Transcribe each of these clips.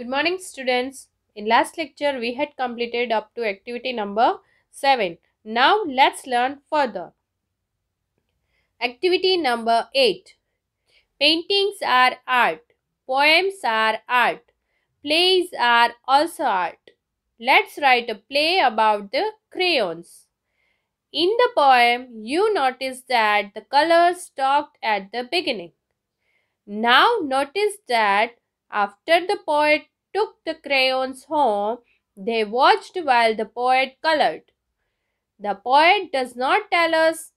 Good morning students. In last lecture we had completed up to activity number 7. Now let's learn further. Activity number 8. Paintings are art. Poems are art. Plays are also art. Let's write a play about the crayons. In the poem, you notice that the colors talked at the beginning. Now notice that after the poet took the crayons home, they watched while the poet colored. The poet does not tell us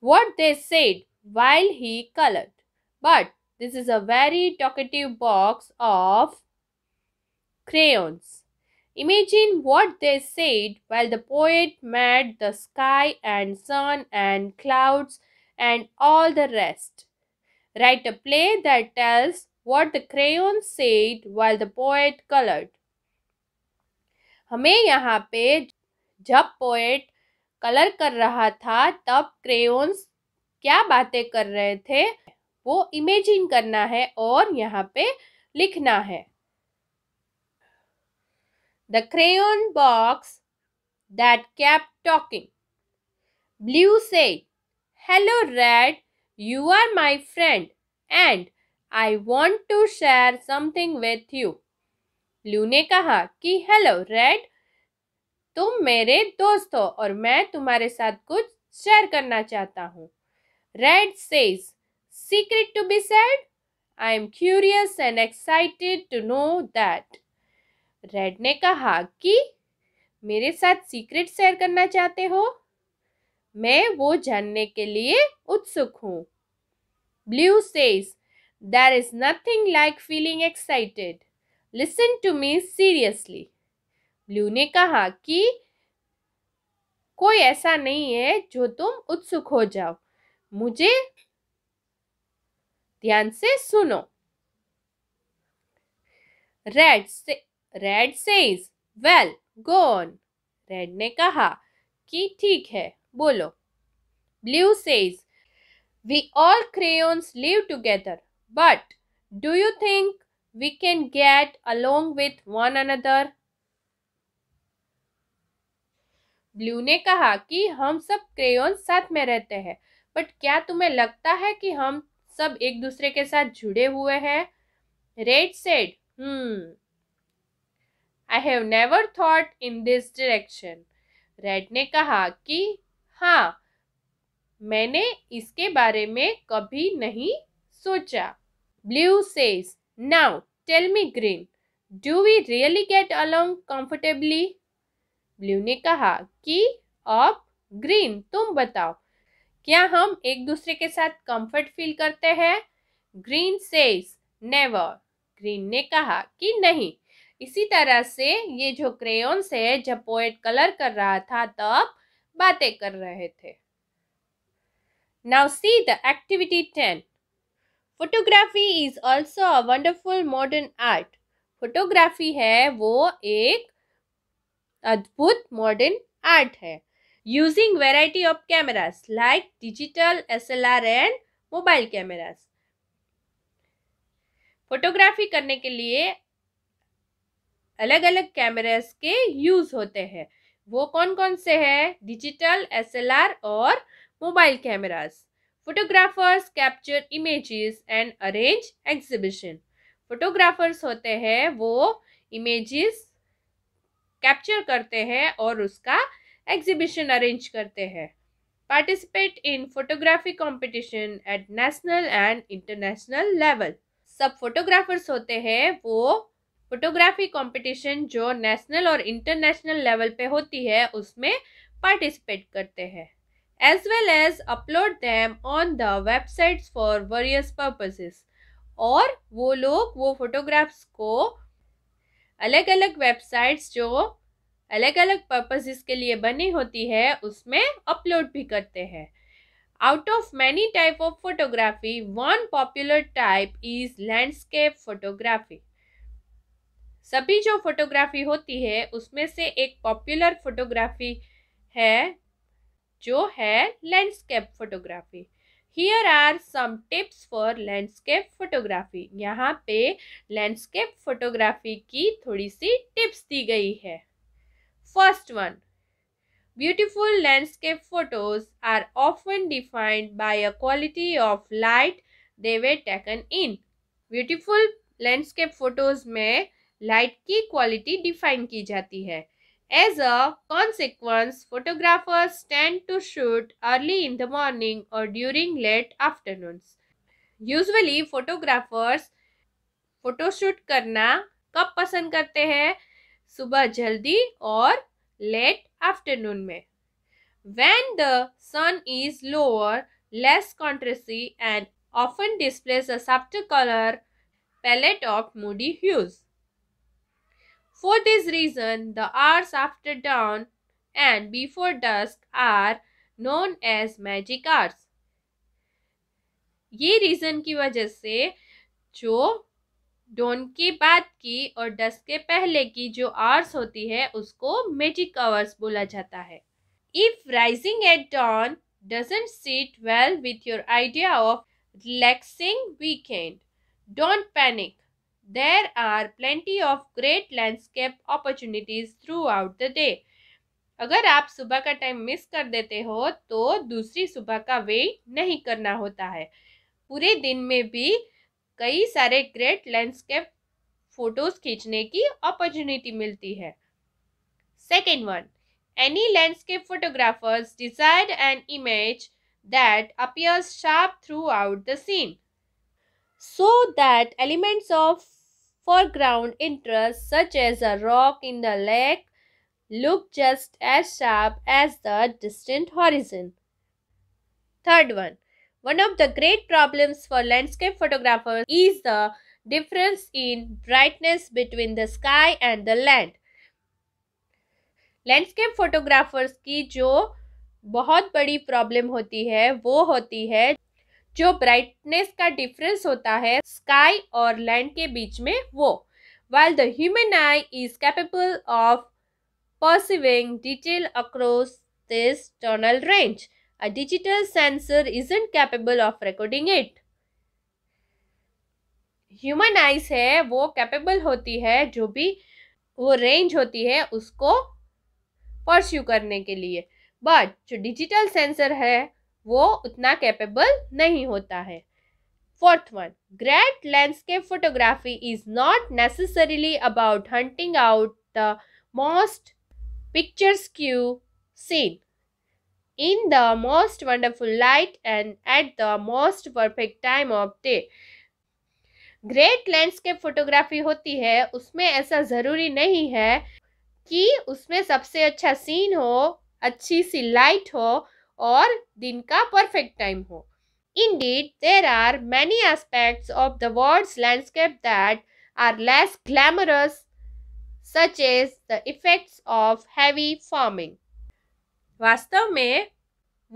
what they said while he colored, but this is a very talkative box of crayons. Imagine what they said while the poet made the sky and sun and clouds and all the rest. Write a play that tells what the crayon said while the poet colored. हमें यहाँ पे जब poet colour कर रहा था तब cranes क्या बातें कर रहे थे वो इमेजिन करना है और यहाँ पे लिखना है the crayon box that kept talking Blue से hello Red you are my friend and I want to share something with you Blue ने कहा कि हेलो रेड तुम मेरे दोस्त हो और मैं तुम्हारे साथ कुछ शेयर करना चाहता हूँ Red says secret to be said I am curious and excited to know that Red ने कहा कि मेरे साथ सीक्रेट शेयर करना चाहते हो मैं वो जानने के लिए उत्सुक हूँ Blue says There is nothing like feeling excited. Listen to me seriously. Blue ने कहा कि कोई ऐसा नहीं है जो तुम उत्सुक हो जाओ मुझे ध्यान से सुनो रेड से Red says well go on Red ने कहा कि ठीक है बोलो Blue says we all crayons live together But do you think we can get along with one another? Blue ने कहा कि हम सब क्रेन साथ में रहते हैं बट क्या तुम्हें लगता है कि हम सब एक दूसरे के साथ जुड़े हुए हैं Red said hmm I have never thought in this direction Red ने कहा कि हाँ मैंने इसके बारे में कभी नहीं सोचा Blue says now tell me Green do we really get along comfortably Blue ने कहा कि अब ग्रीन तुम बताओ क्या हम एक दूसरे के साथ कंफर्ट फील करते हैं ग्रीन सेज नेवर ग्रीन ने कहा कि नहीं इसी तरह से ये जो क्रेयन से जब पोएट कलर कर रहा था तब बातें कर रहे थे now see the activity ten photography is also a wonderful modern art photography है वो एक अद्भुत मॉडर्न आर्ट है using variety of cameras like digital S L R and mobile cameras photography करने के लिए अलग अलग कैमराज के यूज़ होते हैं वो कौन कौन से हैं डिजिटल एस एल आर और mobile cameras photographers capture images and arrange exhibition photographers होते हैं वो इमेजेस कैप्चर करते हैं और उसका एग्जिबिशन अरेंज करते हैं participate in photography competition at national and international level सब फोटोग्राफर्स होते हैं वो फोटोग्राफी कंपटीशन जो नेशनल और इंटरनेशनल लेवल पे होती है उसमें पार्टिसिपेट करते हैं as well as upload them on the websites for various purposes और वो लोग वो फोटोग्राफ्स को अलग अलग वेबसाइट्स जो अलग अलग पर्पसेस के लिए बनी होती है उसमें अपलोड भी करते हैं Out of many type of photography, one popular type is landscape photography. सभी जो फोटोग्राफी होती है उसमें से एक पॉपुलर फोटोग्राफी है जो है landscape photography here are some tips for landscape photography यहाँ पे लैंडस्केप फोटोग्राफी की थोड़ी सी टिप्स दी गई है first one beautiful landscape photos are often defined by a quality of light they were taken in beautiful landscape photos में light की quality define की जाती है As a consequence, photographers tend to shoot early in the morning or during late afternoons. Usually, photographers photoshoot shoot करना कब पसंद करते हैं सुबह जल्दी और late afternoon में when the sun is lower, less contrasty and often displays a subtle color palette of moody hues. For this reason, the hours after dawn and before dusk are known as magic hours. ये reason की वजह से जो done के बाद की और dusk के पहले की जो आवर्स होती है उसको मैजिक आवर्स बोला जाता है if rising at dawn doesn't sit well with your idea of relaxing weekend don't panic there are plenty of great landscape opportunities throughout the day अगर आप सुबह का टाइम मिस कर देते हो तो दूसरी सुबह का वेट नहीं करना होता है पूरे दिन में भी कई सारे ग्रेट लैंडस्केप फोटोज खींचने की अपॉर्चुनिटी मिलती है second one any landscape photographers desire an image that appears sharp throughout the scene so that elements of foreground interests such as a rock in the lake look just as sharp as the distant horizon. Third one. One of the great problems for landscape photographers is the difference in brightness between the sky and the land. Landscape photographers की जो बहुत बड़ी problem होती है वो होती है जो ब्राइटनेस का डिफरेंस होता है स्काई और लैंड के बीच में वो while the human eye is capable of detail across this tonal range a digital sensor is incapable of recording it human eyes है वो कैपेबल होती है जो भी वो रेंज होती है उसको परस्यू करने के लिए बट जो डिजिटल सेंसर है वो उतना कैपेबल नहीं होता है fourth one great landscape photography is not necessarily about hunting out the most picturesque scene in the most wonderful light and at the most perfect time of day great landscape photography होती है उसमें ऐसा ज़रूरी नहीं है कि उसमें सबसे अच्छा सीन हो अच्छी सी लाइट हो और दिन का परफेक्ट टाइम हो in indeed there are many aspects of the world landscape that are less glamorous such as the effects of heavy farming वास्तव में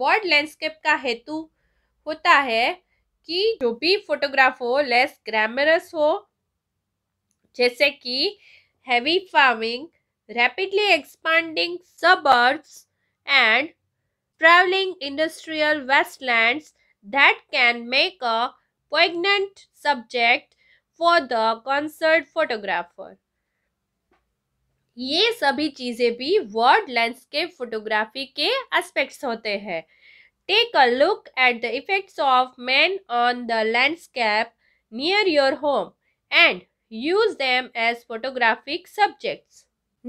वर्ल्ड लैंडस्केप का हेतु होता है कि जो भी फोटोग्राफ हो लेस ग्लैमरस हो जैसे कि heavy farming rapidly expanding suburbs and traveling industrial wastelands that can make a poignant subject for the concert photographer. ये सभी चीज़ें भी वर्ड लैंडस्केप फोटोग्राफी के एस्पेक्ट्स होते हैं take a look at the effects of near your home and use them as photographic subjects.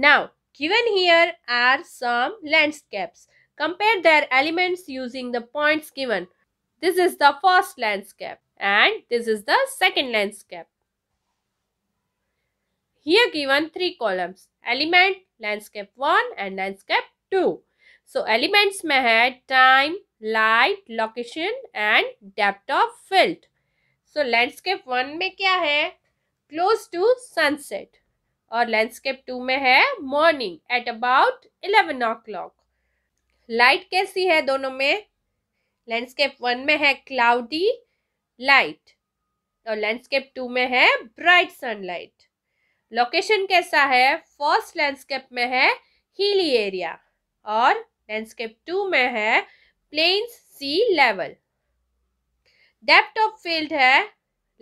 Now, given here are some landscapes. Compare their elements using the points given. This is the first landscape and this is the second landscape. Here given three columns, element, landscape 1 and landscape 2. So elements may have time, light, location and depth of field. So landscape 1 may have Close to sunset. or landscape 2 have morning at about 11 o'clock. Light कैसी है दोनों में landscape one में है cloudy light और landscape two में है bright sunlight location कैसा है फर्स्ट लैंडस्केप में है हीली एरिया और लैंडस्केप टू में है plains sea level depth of field है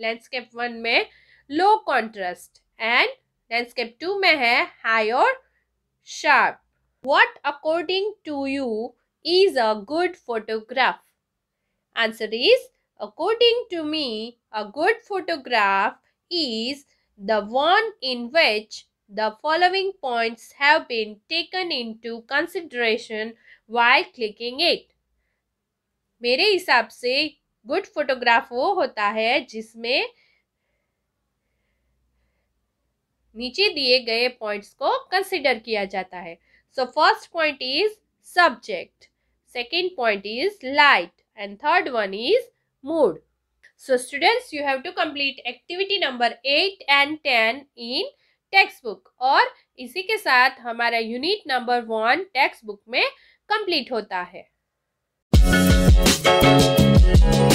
लैंडस्केप वन में low contrast and landscape two में है हाई और sharp What, according to you, is a good photograph? Answer is According to me, a good photograph is the one in which the following points have been taken into consideration while clicking it. मेरे हिसाब से good photograph वो होता है जिसमें नीचे दिए गए पॉइंट्स को कंसिडर किया जाता है So first point is subject, second point is light and third one is mood. So students you have to complete activity number 8 and 10 in textbook or इसी के साथ हमारा यूनिट नंबर वन textbook में complete होता है